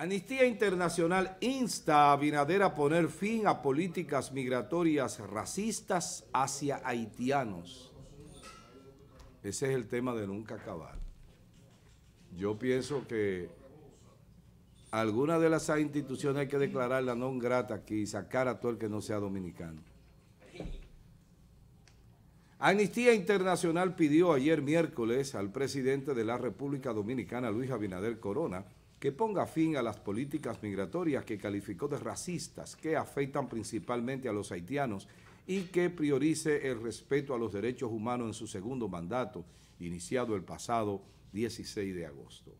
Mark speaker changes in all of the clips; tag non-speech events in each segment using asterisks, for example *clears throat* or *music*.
Speaker 1: Amnistía Internacional insta a Binader a poner fin a políticas migratorias racistas hacia haitianos. Ese es el tema de nunca acabar. Yo pienso que alguna de las instituciones hay que declararla no grata aquí y sacar a todo el que no sea dominicano. Amnistía Internacional pidió ayer miércoles al presidente de la República Dominicana, Luis Abinader Corona, que ponga fin a las políticas migratorias que calificó de racistas, que afectan principalmente a los haitianos y que priorice el respeto a los derechos humanos en su segundo mandato, iniciado el pasado 16 de agosto.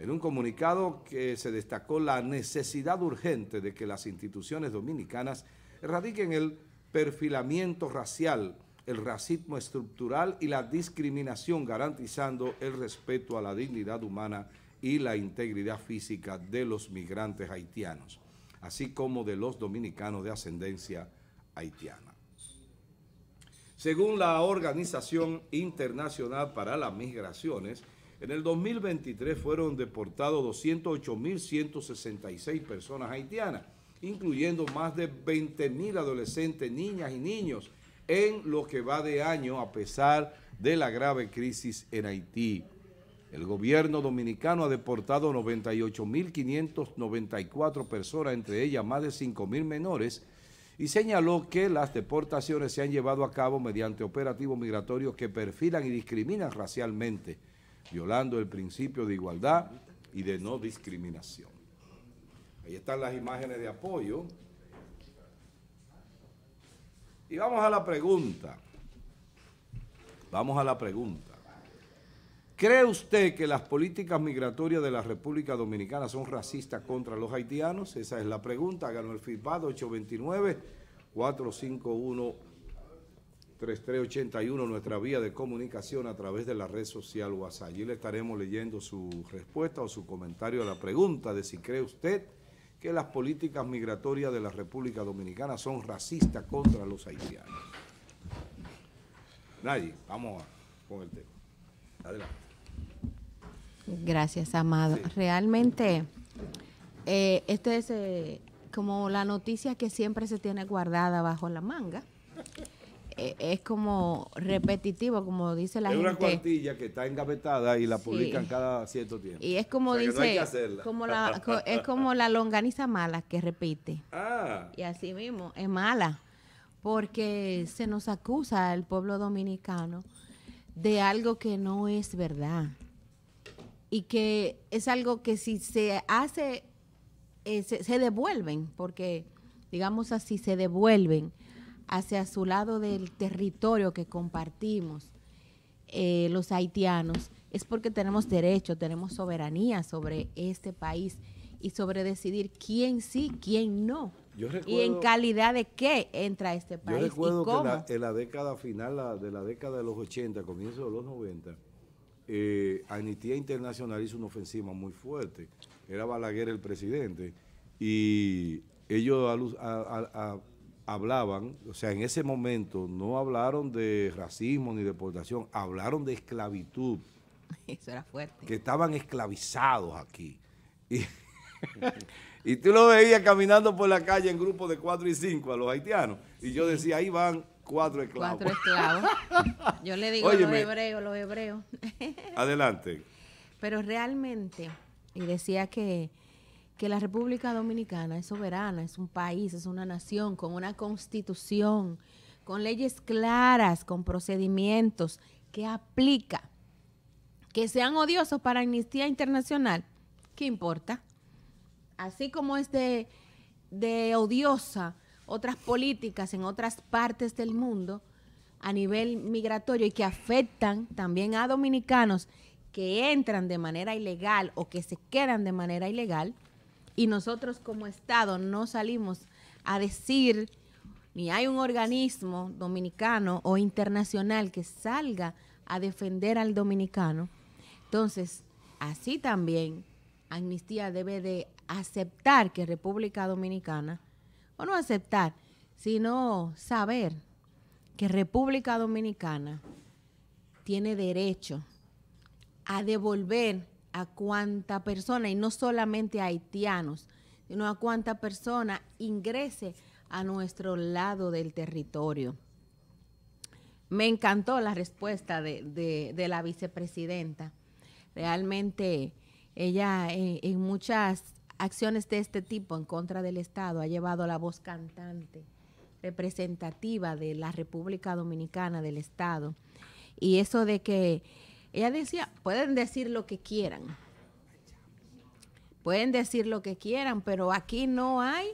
Speaker 1: En un comunicado que se destacó la necesidad urgente de que las instituciones dominicanas erradiquen el perfilamiento racial, el racismo estructural y la discriminación garantizando el respeto a la dignidad humana y la integridad física de los migrantes haitianos, así como de los dominicanos de ascendencia haitiana. Según la Organización Internacional para las Migraciones, en el 2023 fueron deportados 208.166 personas haitianas, incluyendo más de 20.000 adolescentes, niñas y niños en lo que va de año a pesar de la grave crisis en Haití. El gobierno dominicano ha deportado 98.594 personas, entre ellas más de 5.000 menores, y señaló que las deportaciones se han llevado a cabo mediante operativos migratorios que perfilan y discriminan racialmente, violando el principio de igualdad y de no discriminación. Ahí están las imágenes de apoyo. Y vamos a la pregunta. Vamos a la pregunta. ¿Cree usted que las políticas migratorias de la República Dominicana son racistas contra los haitianos? Esa es la pregunta. Ganó el feedback, 829-451-3381, nuestra vía de comunicación a través de la red social WhatsApp. Allí le estaremos leyendo su respuesta o su comentario a la pregunta de si cree usted que las políticas migratorias de la República Dominicana son racistas contra los haitianos. Nadie, vamos con el tema. Adelante.
Speaker 2: Gracias, Amado. Realmente, eh, este es eh, como la noticia que siempre se tiene guardada bajo la manga. Eh, es como repetitivo, como dice la gente. Es una
Speaker 1: cuartilla que está engavetada y la publican cada cierto tiempo. Y es como dice, como la, es
Speaker 2: como la longaniza mala que repite. Ah. Y así mismo, es mala, porque se nos acusa al pueblo dominicano de algo que no es verdad y que es algo que si se hace, eh, se, devuelven, porque digamos así, se devuelven hacia su lado del territorio que compartimos eh, los haitianos, es porque tenemos derecho, tenemos soberanía sobre este país y sobre decidir quién sí, quién no.
Speaker 1: recuerdo, y en calidad
Speaker 2: de qué entra este país. Yo recuerdo que en la,
Speaker 1: en la década final de la década de los 80, comienzo de los 90, eh, Amnistía Internacional hizo una ofensiva muy fuerte. Era Balaguer el presidente y ellos hablaban, o sea, en ese momento no hablaron de racismo ni deportación, hablaron de esclavitud.
Speaker 2: *laughs* Eso era fuerte.
Speaker 1: Que estaban esclavizados aquí. *laughs* Y, tú lo veías caminando por la calle en grupos de cuatro y cinco a los haitianos. Y yo decía, ahí van cuatro esclavos. Cuatro
Speaker 2: esclavos. Yo le digo Óyeme. los hebreos, los hebreos.
Speaker 1: Adelante.
Speaker 2: Pero realmente, y decía que, la República Dominicana es soberana, es un país, es una nación con una constitución, con leyes claras, con procedimientos que aplica. Que sean odiosos para Amnistía Internacional, ¿qué importa? Así como es de odiosa otras políticas en otras partes del mundo a nivel migratorio y que afectan también a dominicanos que entran de manera ilegal o que se quedan de manera ilegal y nosotros como Estado no salimos a decir ni hay un organismo dominicano o internacional que salga a defender al dominicano. Entonces, así también Amnistía debe de aceptar que República Dominicana o no aceptar, sino saber que República Dominicana tiene derecho a devolver a cuánta persona, y no solamente a haitianos, sino a cuánta persona ingrese a nuestro lado del territorio. Me encantó la respuesta de, la vicepresidenta. Realmente ella en muchas acciones de este tipo en contra del Estado ha llevado a la voz cantante representativa de la República Dominicana, del Estado. Y eso de que ella decía, pueden decir lo que quieran, pueden decir lo que quieran, pero aquí no hay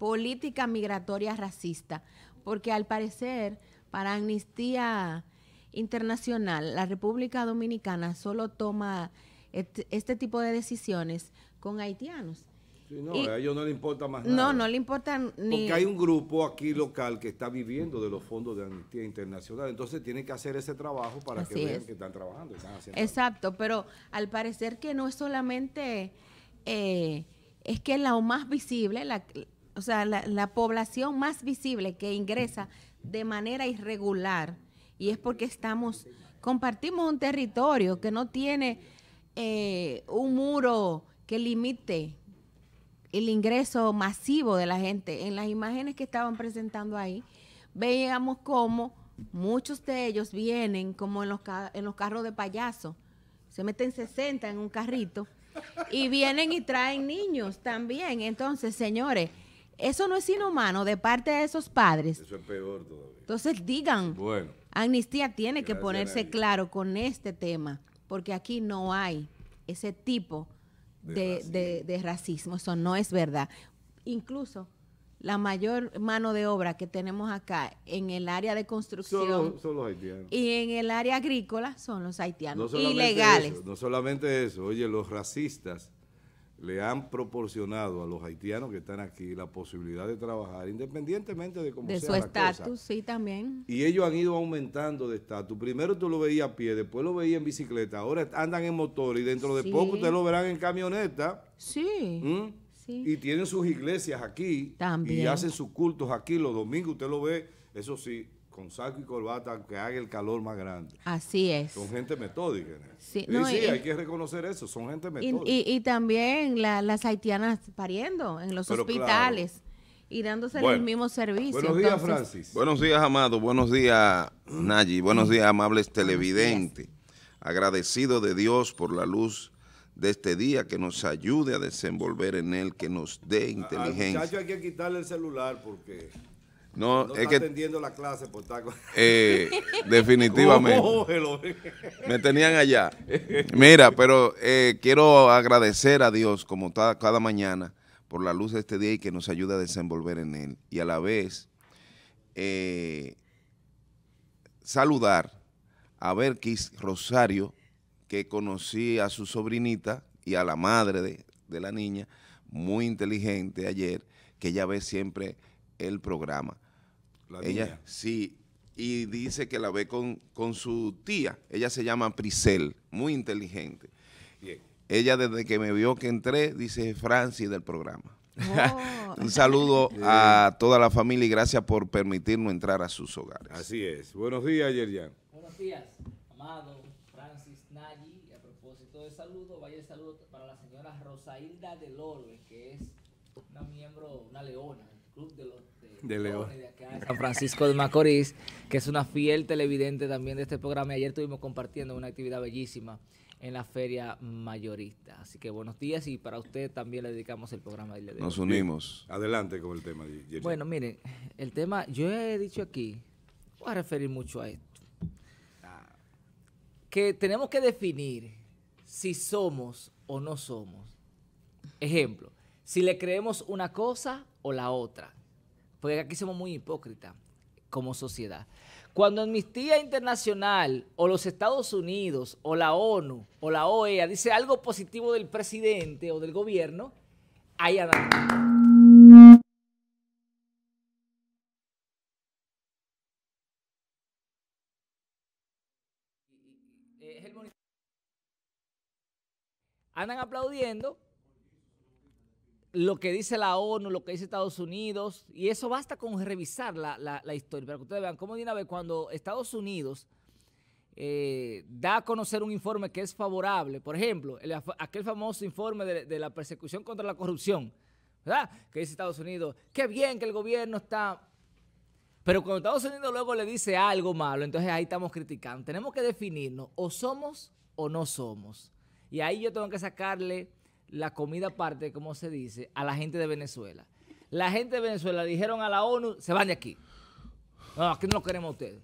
Speaker 2: política migratoria racista, porque al parecer para Amnistía Internacional la República Dominicana solo toma este tipo de decisiones con haitianos.
Speaker 1: Sí, no, a ellos no le importa más nada. No, no
Speaker 2: le importa ni... Porque hay un
Speaker 1: grupo aquí local que está viviendo de los fondos de Amnistía Internacional, entonces tienen que hacer ese trabajo para que vean que están trabajando. Están haciendo
Speaker 2: Exacto, pero al parecer que no es solamente... Eh, es que la más visible, la, o sea, la, población más visible que ingresa de manera irregular, y es porque estamos, compartimos un territorio que no tiene eh, un muro que limite el ingreso masivo de la gente. En las imágenes que estaban presentando ahí, veíamos cómo muchos de ellos vienen como en los, carros de payaso, se meten 60 en un carrito y vienen y traen niños también. Entonces, señores, eso no es inhumano de parte de esos padres.
Speaker 1: Eso es peor todavía.
Speaker 2: Entonces, digan, Amnistía tiene que ponerse claro con este tema, porque aquí no hay ese tipo de, de, racismo. Eso no es verdad. Incluso la mayor mano de obra que tenemos acá en el área de construcción y en el área agrícola son los haitianos ilegales.
Speaker 1: no solamente eso, oye, los racistas le han proporcionado a los haitianos que están aquí la posibilidad de trabajar, independientemente de cómo de sea su estatus,
Speaker 2: sí, también.
Speaker 1: Y ellos han ido aumentando de estatus. Primero tú lo veías a pie, después lo veías en bicicleta, ahora andan en motor y dentro de poco ustedes lo verán en camioneta. Sí. ¿Mm? sí. Y tienen sus iglesias aquí. También. Y hacen sus cultos aquí los domingos, usted lo ve, eso sí, con saco y corbata, que haga el calor más grande. Así es. Son gente metódica. Sí, sí hay que reconocer eso, son gente metódica. Y,
Speaker 2: también las haitianas pariendo en los hospitales y dándose los el mismo servicio. Buenos días,
Speaker 1: Francis.
Speaker 3: Buenos días, Amado. Buenos días, Nayi. Buenos días, amables televidentes. Agradecido de Dios por la luz de este día, que nos ayude a desenvolver en él, que nos dé inteligencia. Al muchacho
Speaker 1: hay que quitarle el celular porque no, es está que, atendiendo la clase por pues, *laughs* Eh, definitivamente. *laughs* Me
Speaker 3: tenían allá. Mira, pero eh, quiero agradecer a Dios, como cada mañana, por la luz de este día y que nos ayuda a desenvolver en él. Y a la vez, eh, saludar a Berkis Rosario, que conocí a su sobrinita y a la madre de, de la niña, muy inteligente ayer, que ella ve siempre el programa ella, Sí, y dice que la ve con, con su tía. Ella se llama Prisel, muy inteligente. Ella desde que me vio que entré, dice Francis del programa. Oh. *laughs* Un saludo a toda la familia y gracias por permitirnos entrar a sus hogares. Así
Speaker 1: es. Buenos días, Yerian.
Speaker 4: Buenos días, Amado, Francis, Nagy. Y a propósito de saludo, vaya el saludo para la señora Rosailda del Olmo que es una miembro, una leona del Club de los de León. San Francisco de Macorís, que es una fiel televidente también de este programa. ayer estuvimos compartiendo una actividad bellísima en la feria mayorista. Así que buenos días y para usted también le dedicamos el programa. De Nos unimos.
Speaker 1: Adelante con el tema. Jerry. Bueno,
Speaker 4: miren, el tema, yo he dicho aquí, voy a referir mucho a esto, ah. que tenemos que definir si somos o no somos. Ejemplo, si le creemos una cosa o la otra aquí somos muy hipócritas como sociedad. Cuando Amnistía Internacional o los Estados Unidos o la ONU o la OEA dice algo positivo del presidente o del gobierno, ahí Andan eh, aplaudiendo lo que dice la ONU, lo que dice Estados Unidos, y eso basta con revisar la, historia, para que ustedes vean cómo de a cuando Estados Unidos eh, da a conocer un informe que es favorable, por ejemplo, aquel famoso informe de, la persecución contra la corrupción, ¿verdad? Que dice Estados Unidos, qué bien que el gobierno está... Pero cuando Estados Unidos luego le dice algo malo, entonces ahí estamos criticando. Tenemos que definirnos, o somos o no somos. Y ahí yo tengo que sacarle la comida aparte, como se dice, a la gente de Venezuela. La gente de Venezuela dijeron a la ONU, se van de aquí. No, aquí no lo queremos a ustedes.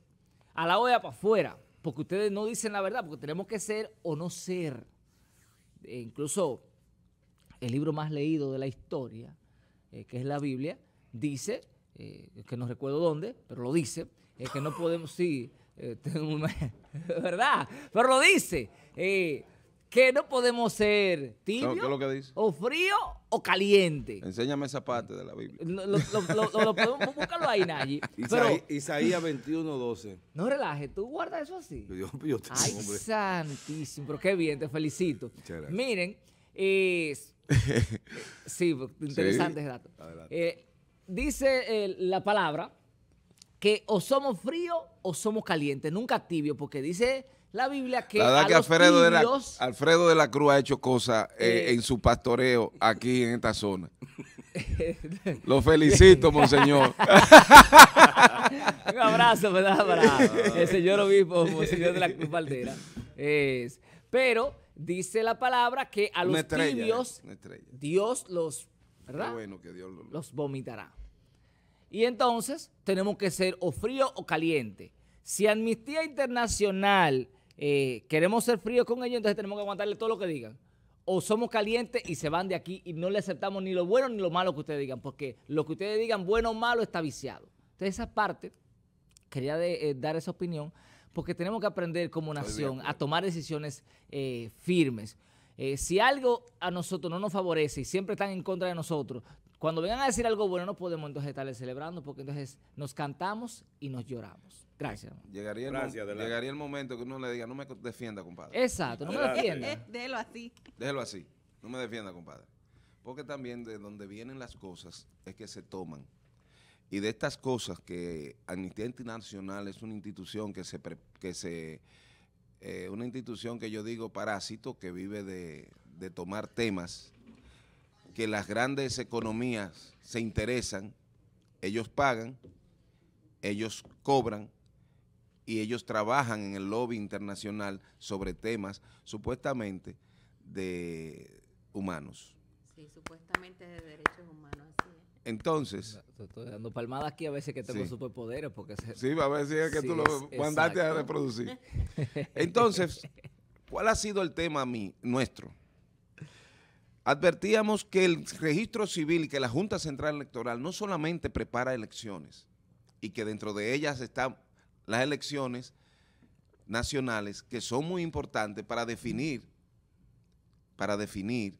Speaker 4: A la OEA para afuera, porque ustedes no dicen la verdad, porque tenemos que ser o no ser. E incluso el libro más leído de la historia, eh, que es la Biblia, dice, eh, que no recuerdo dónde, pero lo dice, es eh, que no podemos, sí, *laughs* *laughs* ¿verdad? Pero lo dice que no podemos ser tibio lo que dice? o frío o caliente. Enséñame esa parte de la Biblia. Lo, lo, podemos buscarlo ahí, Nayi. *laughs* Isaías
Speaker 1: 21, 12.
Speaker 4: No relaje, tú guarda eso así. Yo, yo santísimo, pero qué bien, te felicito. Miren, es *laughs* sí, interesante sí. Eh, dice eh, la palabra que o somos frío o somos caliente, nunca tibio, porque dice la Biblia que. que Alfredo, de la,
Speaker 3: Alfredo de la Cruz ha hecho cosas eh, en su pastoreo aquí en esta zona.
Speaker 4: *laughs* Lo felicito, monseñor. Un abrazo, ¿verdad? el señor obispo, monseñor de la Cruz Valdera. pero dice la palabra que a los eh, tibios Dios los, ¿verdad? los... los vomitará. Y entonces tenemos que ser o frío o caliente. Si Amnistía Internacional eh, queremos ser fríos con ellos, entonces tenemos que aguantarle todo lo que digan. O somos calientes y se van de aquí y no le aceptamos ni lo bueno ni lo malo que ustedes digan, porque lo que ustedes digan, bueno o malo, está viciado. Entonces esa parte, quería eh, dar esa opinión, porque tenemos que aprender como nación a tomar decisiones eh, firmes. si algo a nosotros no nos favorece y siempre están en contra de nosotros, cuando vengan a decir algo bueno no podemos entonces estarle celebrando porque entonces nos cantamos y nos lloramos. Gracias. Llegaría
Speaker 3: el, momento que uno le diga, no me defienda, compadre. Exacto, no me defienda. Eh, déjelo así. Déjelo así. No me defienda, compadre. Porque también de donde vienen las cosas es que se toman. Y de estas cosas que Amnistía Internacional es una institución que se... que se eh, una institución que yo digo parásito, que vive de, de tomar temas que las grandes economías se interesan, ellos pagan, ellos cobran, y ellos trabajan en el lobby internacional sobre temas supuestamente de humanos.
Speaker 2: Sí, supuestamente de derechos
Speaker 3: humanos, Entonces.
Speaker 4: Estoy dando palmadas aquí a veces que tengo superpoderes. porque Sí, a ver es que tú lo mandaste a reproducir. *laughs*
Speaker 3: Entonces, ¿cuál ha sido el tema mí, nuestro? Advertíamos que el registro civil y que la Junta Central Electoral no solamente prepara elecciones y que dentro de ellas está las elecciones nacionales que son muy importantes para definir, para definir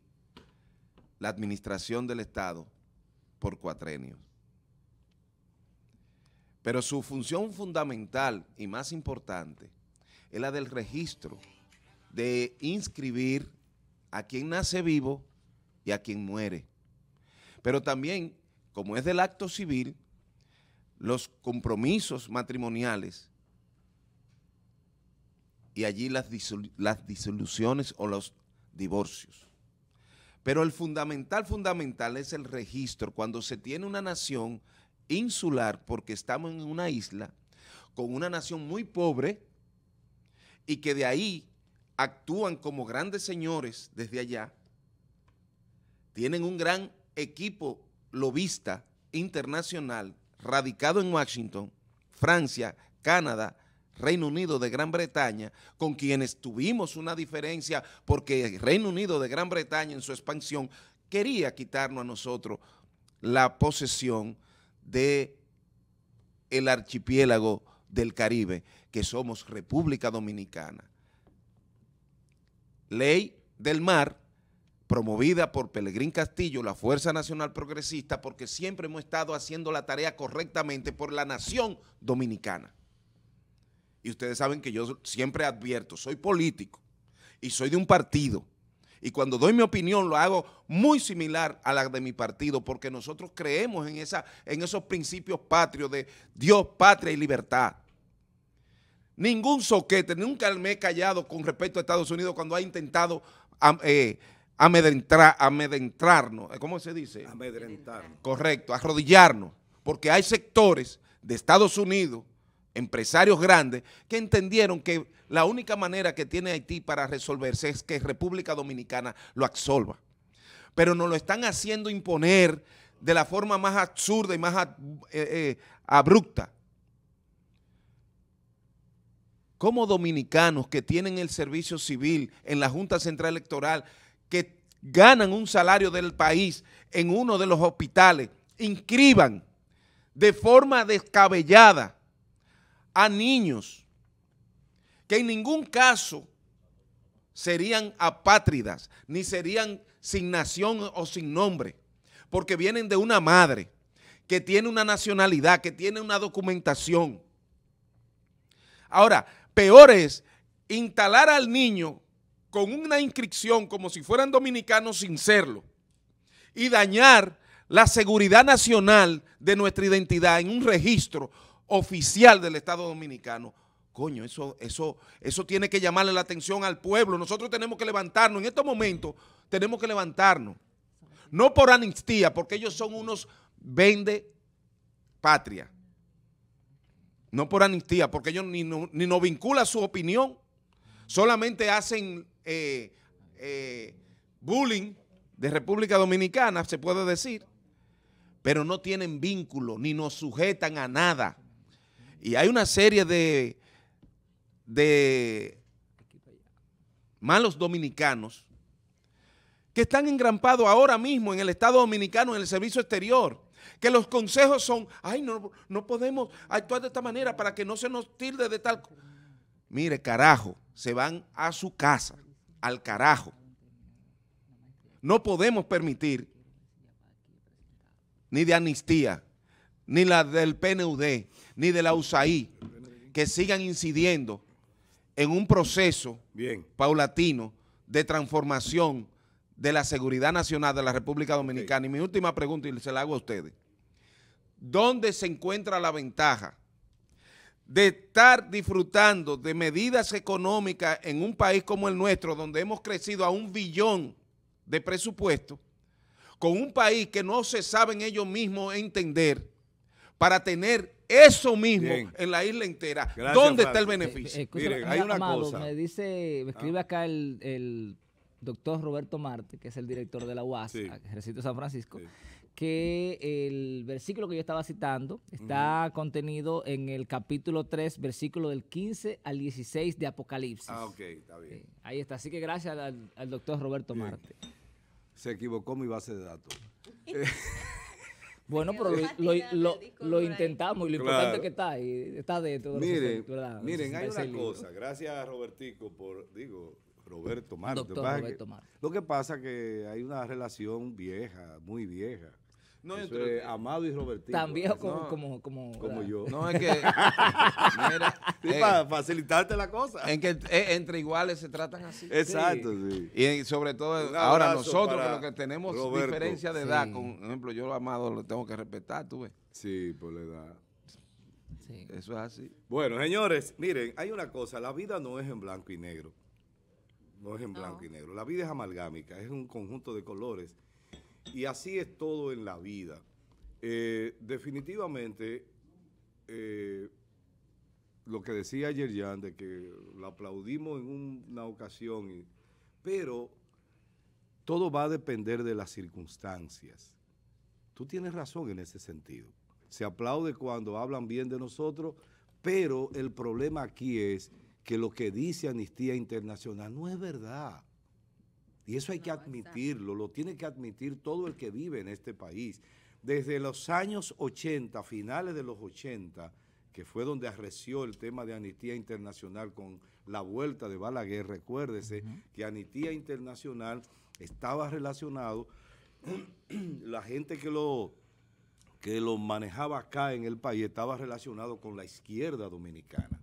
Speaker 3: la administración del Estado por cuatrenios. Pero su función fundamental y más importante es la del registro, de inscribir a quien nace vivo y a quien muere. Pero también, como es del acto civil, los compromisos matrimoniales y allí las, disoluciones o los divorcios. Pero el fundamental, fundamental es el registro. Cuando se tiene una nación insular, porque estamos en una isla, con una nación muy pobre, y que de ahí actúan como grandes señores desde allá, tienen un gran equipo lobista internacional radicado en Washington, Francia, Canadá, Reino Unido de Gran Bretaña, con quienes tuvimos una diferencia porque el Reino Unido de Gran Bretaña en su expansión quería quitarnos a nosotros la posesión de el archipiélago del Caribe, que somos República Dominicana. Ley del mar promovida por Pelegrín Castillo, la Fuerza Nacional Progresista, porque siempre hemos estado haciendo la tarea correctamente por la nación dominicana. Y ustedes saben que yo siempre advierto, soy político y soy de un partido. Y cuando doy mi opinión lo hago muy similar a la de mi partido, porque nosotros creemos en, esa, en esos principios patrios de Dios, patria y libertad. Ningún soquete, nunca me he callado con respecto a Estados Unidos cuando ha intentado eh, a amedrentarnos, eh, ¿cómo se dice? Amedrentarnos. Correcto, arrodillarnos, porque hay sectores de Estados Unidos, empresarios grandes, que entendieron que la única manera que tiene Haití para resolverse es que República Dominicana lo absolva. Pero nos lo están haciendo imponer de la forma más absurda y más eh, eh, abrupta. Como dominicanos que tienen el servicio civil en la Junta Central Electoral que ganan un salario del país en uno de los hospitales, inscriban de forma descabellada a niños que en ningún caso serían apátridas, ni serían sin nación o sin nombre, porque vienen de una madre que tiene una nacionalidad, que tiene una documentación. Ahora, peor es instalar al niño con una inscripción como si fueran dominicanos sin serlo y dañar la seguridad nacional de nuestra identidad en un registro oficial del Estado Dominicano. Coño, eso, eso, eso tiene que llamarle la atención al pueblo. Nosotros tenemos que levantarnos. En estos momentos tenemos que levantarnos. No por amnistía, porque ellos son unos vende patria. No por amnistía, porque ellos ni, ni nos vinculan su opinión. Solamente hacen eh, eh, bullying de República Dominicana, se puede decir, pero no tienen vínculo ni nos sujetan a nada. Y hay una serie de, de malos dominicanos que están engrampados ahora mismo en el Estado Dominicano, en el servicio exterior, que los consejos son, ay, no, no podemos actuar de esta manera para que no se nos tilde de tal... Mire, carajo, se van a su casa al carajo. No podemos permitir ni de amnistía, ni la del PNUD, ni de la USAID, que sigan incidiendo en un proceso paulatino de transformación de la seguridad nacional de la República Dominicana. Y mi última pregunta, y se la hago a ustedes. ¿Dónde se encuentra la ventaja de estar disfrutando de medidas económicas en un país como el nuestro, donde hemos crecido a un billón de presupuesto, con un país que no se saben ellos mismos entender, para tener eso mismo en la isla entera. ¿Dónde está el beneficio? Eh, hay una cosa. Me
Speaker 4: dice, me ah. escribe acá el, el, doctor Roberto Marte, que es el director de la UAS, Ejército de San Francisco que el versículo que yo estaba citando está contenido en el capítulo 3, versículo del 15 al 16 de Apocalipsis. Ah, ok,
Speaker 1: está bien.
Speaker 4: ahí está. Así que gracias al, doctor Roberto Marte.
Speaker 1: Se equivocó mi base de datos. *laughs*
Speaker 4: bueno, pero lo, intentamos y lo importante que está ahí, está dentro de Miren, miren hay una cosa,
Speaker 1: gracias Robertico por, digo, Roberto Marte. Roberto Marte. Lo que pasa es que hay una relación vieja, muy vieja, entre... Amado y Robertito. también como, como, yo. No, es que. *laughs* mira, eh, para facilitarte la cosa.
Speaker 3: En que eh, entre iguales se tratan así. Exacto, sí. Y eh, sobre todo, ahora nosotros que, que tenemos diferencia de edad, con, por ejemplo, yo lo Amado lo tengo que respetar, tú ves. Sí, por la edad. Sí.
Speaker 1: Eso es así. Bueno, señores, miren, hay una cosa, la vida no es en blanco y negro. No es en blanco y negro. La vida es amalgámica, es un conjunto de colores y así es todo en la vida. Eh, definitivamente, eh, lo que decía ayer Jan, de que lo aplaudimos en una ocasión, pero todo va a depender de las circunstancias. Tú tienes razón en ese sentido. Se aplaude cuando hablan bien de nosotros, pero el problema aquí es que lo que dice Amnistía Internacional no es verdad. Y eso hay que admitirlo, lo tiene que admitir todo el que vive en este país. Desde los años 80, finales de los 80, que fue donde arreció el tema de Amnistía Internacional con la vuelta de Balaguer, recuérdese que Amnistía Internacional estaba relacionado, *clears throat* la gente que lo, que lo manejaba acá en el país estaba relacionado con la izquierda dominicana.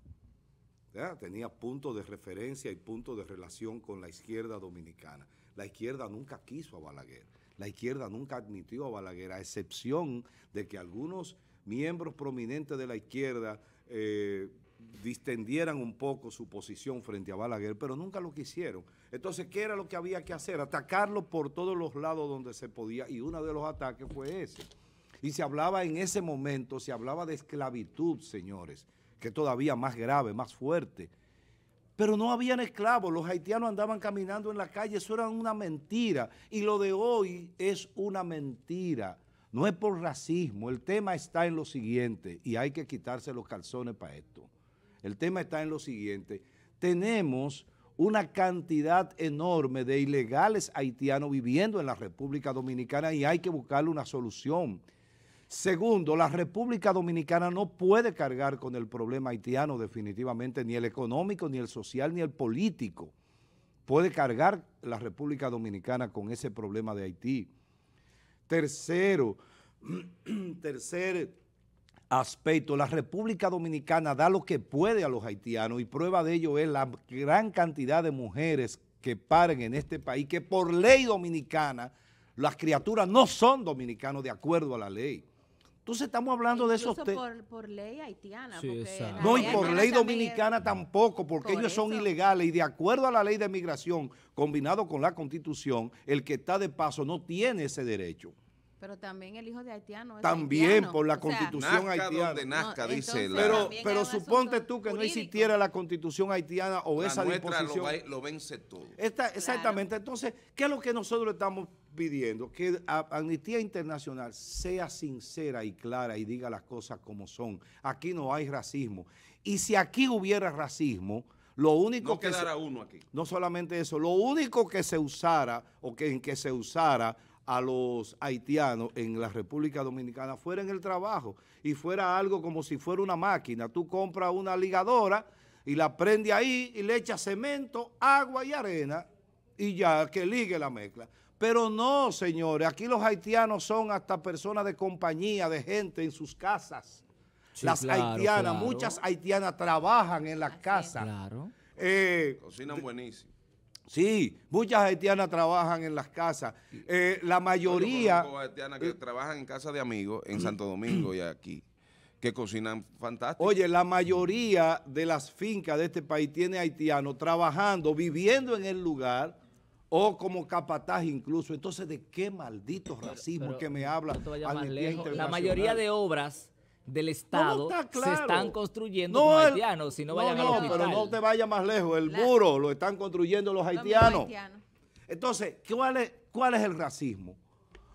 Speaker 1: ¿eh? tenía puntos de referencia y puntos de relación con la izquierda dominicana. La izquierda nunca quiso a Balaguer, la izquierda nunca admitió a Balaguer, a excepción de que algunos miembros prominentes de la izquierda eh, distendieran un poco su posición frente a Balaguer, pero nunca lo quisieron. Entonces, ¿qué era lo que había que hacer? Atacarlo por todos los lados donde se podía, y uno de los ataques fue ese. Y se hablaba en ese momento, se hablaba de esclavitud, señores que todavía más grave, más fuerte. Pero no habían esclavos, los haitianos andaban caminando en la calle, eso era una mentira. Y lo de hoy es una mentira. No es por racismo, el tema está en lo siguiente, y hay que quitarse los calzones para esto. El tema está en lo siguiente, tenemos una cantidad enorme de ilegales haitianos viviendo en la República Dominicana y hay que buscarle una solución. Segundo, la República Dominicana no puede cargar con el problema haitiano definitivamente, ni el económico, ni el social, ni el político. Puede cargar la República Dominicana con ese problema de Haití. Tercero, *clears throat* tercer aspecto, la República Dominicana da lo que puede a los haitianos y prueba de ello es la gran cantidad de mujeres que paren en este país, que por ley dominicana, las criaturas no son dominicanos de acuerdo a la ley. Entonces estamos hablando de esos Por,
Speaker 2: por ley haitiana.
Speaker 4: no, y por ley
Speaker 1: dominicana tampoco, porque ellos son ilegales y de acuerdo a la ley de migración, combinado con la constitución, el que está de paso no tiene ese derecho.
Speaker 2: Pero también el hijo de haitiano. Es también por la constitución
Speaker 1: haitiana. nazca, dice Pero, pero suponte tú que no existiera la constitución haitiana o esa disposición.
Speaker 3: Lo, lo, vence todo. exactamente.
Speaker 1: Entonces, ¿qué es lo que nosotros estamos pidiendo? Que Amnistía Internacional sea sincera y clara y diga las cosas como son. Aquí no hay racismo. Y si aquí hubiera racismo, lo único no que quedara uno aquí. No solamente eso, lo único que se usara o que en que se usara a los haitianos en la República Dominicana fuera en el trabajo y fuera algo como si fuera una máquina. Tú compras una ligadora y la prendes ahí y le echa cemento, agua y arena y ya que ligue la mezcla. Pero no, señores, aquí los haitianos son hasta personas de compañía, de gente en sus casas. las haitianas, muchas haitianas trabajan en las casas. Eh,
Speaker 3: Cocinan buenísimo.
Speaker 1: Sí, muchas haitianas trabajan en las casas. Eh, la mayoría...
Speaker 3: haitianas que eh, trabajan en casa de amigos en Santo Domingo y aquí, que cocinan fantástico.
Speaker 1: Oye, la mayoría de las fincas de este país tiene haitianos trabajando, viviendo en el lugar o como capataz incluso. Entonces, ¿de qué maldito racismo que me habla? la mayoría de
Speaker 4: obras del Estado se están construyendo los haitianos, si no vayan a pero no te
Speaker 1: vayas más lejos, el muro lo están construyendo los haitianos. Entonces, ¿cuál es, ¿cuál es el racismo?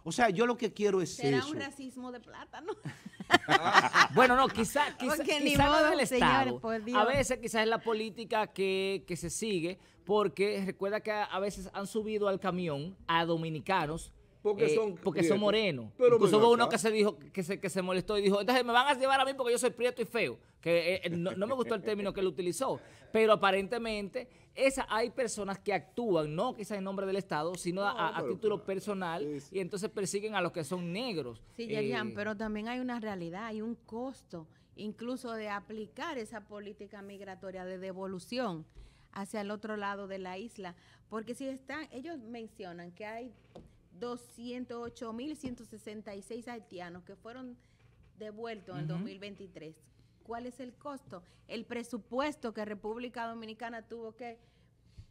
Speaker 1: O sea, yo lo
Speaker 4: que quiero es ¿Será un
Speaker 2: racismo de plátano.
Speaker 4: *laughs* bueno, no, quizás quizá, *laughs* quizá, no Estado. a veces quizás es la política que, se sigue, porque recuerda que a veces han subido al camión a dominicanos porque eh, son, porque son morenos. Incluso hubo uno que se dijo, que se, que se molestó y dijo, entonces me van a llevar a mí porque yo soy prieto y feo. Que eh, eh, no, me gustó el término que él utilizó. Pero aparentemente, esa, hay personas que actúan, no quizás en nombre del Estado, sino a, título personal, y entonces persiguen a los que son negros. Sí, Yerian, pero
Speaker 2: también hay una realidad, hay un costo, incluso de aplicar esa política migratoria de devolución hacia el otro lado de la isla. Porque si están, ellos mencionan que hay 208.166 haitianos que fueron devueltos en 2023. ¿Cuál es el costo? El presupuesto que República Dominicana tuvo que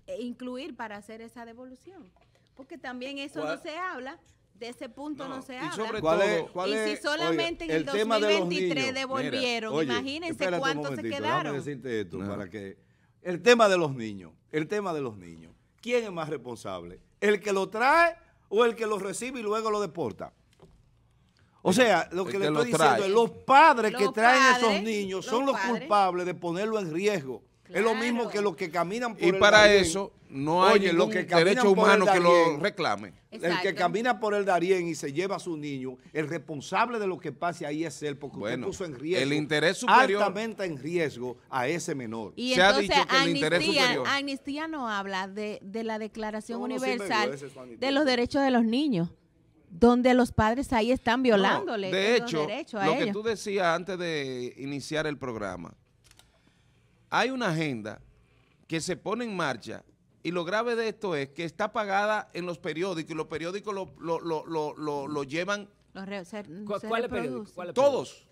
Speaker 2: eh, incluir para hacer esa devolución. Porque también eso no se habla, de ese punto no, se y habla. y si solamente en el, 2023 devolvieron, imagínense
Speaker 1: cuántos se quedaron. para que el tema de los niños, el tema de los niños. ¿Quién es más responsable? ¿El que lo trae o el que los recibe y luego lo deporta? O sea, lo que, le estoy diciendo es los padres que traen a esos niños son los, los culpables de ponerlo en riesgo. Es lo mismo que los que caminan por el y para eso no hay Oye, derecho humano que lo reclame. El que camina por el Darién y se lleva a su niño, el responsable de lo que pase ahí es él, porque puso en riesgo. El interés superior. Altamente en riesgo a ese menor. Y se entonces, ha dicho que el interés superior.
Speaker 2: Amnistía no habla de, la Declaración Universal de los derechos de los niños donde los padres ahí están violándole. de hecho, lo que tú
Speaker 3: decías antes de iniciar el programa, hay una agenda que se pone en marcha y lo grave de esto es que está pagada en los periódicos y los periódicos lo, llevan... todos.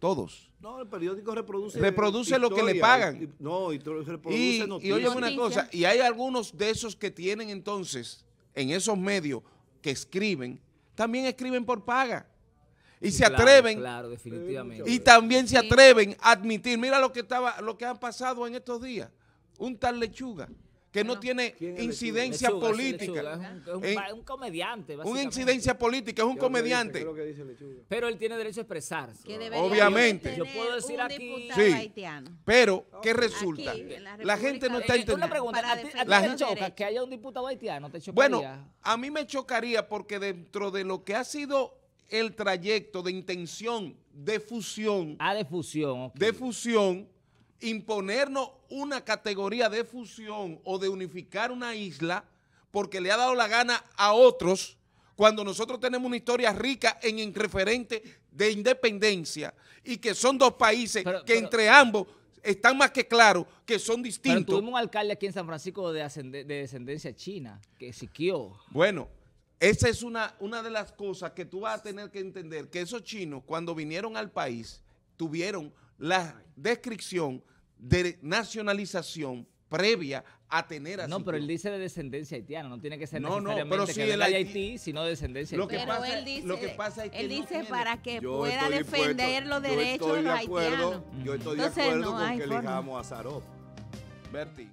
Speaker 3: Todos.
Speaker 2: No, el periódico reproduce.
Speaker 3: Reproduce lo que le pagan.
Speaker 1: no, y reproduce noticias. una cosa,
Speaker 3: y hay algunos de esos que tienen entonces, en esos medios que escriben, también escriben por paga y se atreven. Y también se atreven a admitir. Mira lo que estaba, lo que han pasado en estos días. Un tal lechuga que no tiene incidencia política. es, un,
Speaker 4: comediante un, Una incidencia
Speaker 3: política, es un comediante.
Speaker 4: pero él tiene derecho a expresarse. Obviamente. Yo puedo decir aquí. Sí, pero, ¿qué resulta? la, gente no está entendiendo. que haya un diputado haitiano? ¿Te Bueno,
Speaker 3: a mí me chocaría porque dentro de lo que ha sido el trayecto de intención de fusión. Ah, de fusión. De fusión, imponernos una categoría de fusión o de unificar una isla porque le ha dado la gana a otros cuando nosotros tenemos una historia rica en, referente de independencia y que son dos países que entre
Speaker 4: ambos están más que claros que son distintos. Pero un alcalde aquí en San Francisco de, de descendencia china, que Siquio. Bueno, esa es una, una de las cosas que tú
Speaker 3: vas a tener que entender, que esos chinos cuando vinieron al país tuvieron la descripción de nacionalización previa a tener a No, pero él dice
Speaker 4: de descendencia haitiana, no tiene que ser no, necesariamente el Haití, sino de descendencia haitiana. pero él dice, lo que
Speaker 2: pasa es que él dice para
Speaker 3: que
Speaker 1: pueda defender los derechos de los haitianos. Yo estoy de acuerdo, con que elijamos a Zarov.
Speaker 3: Berti.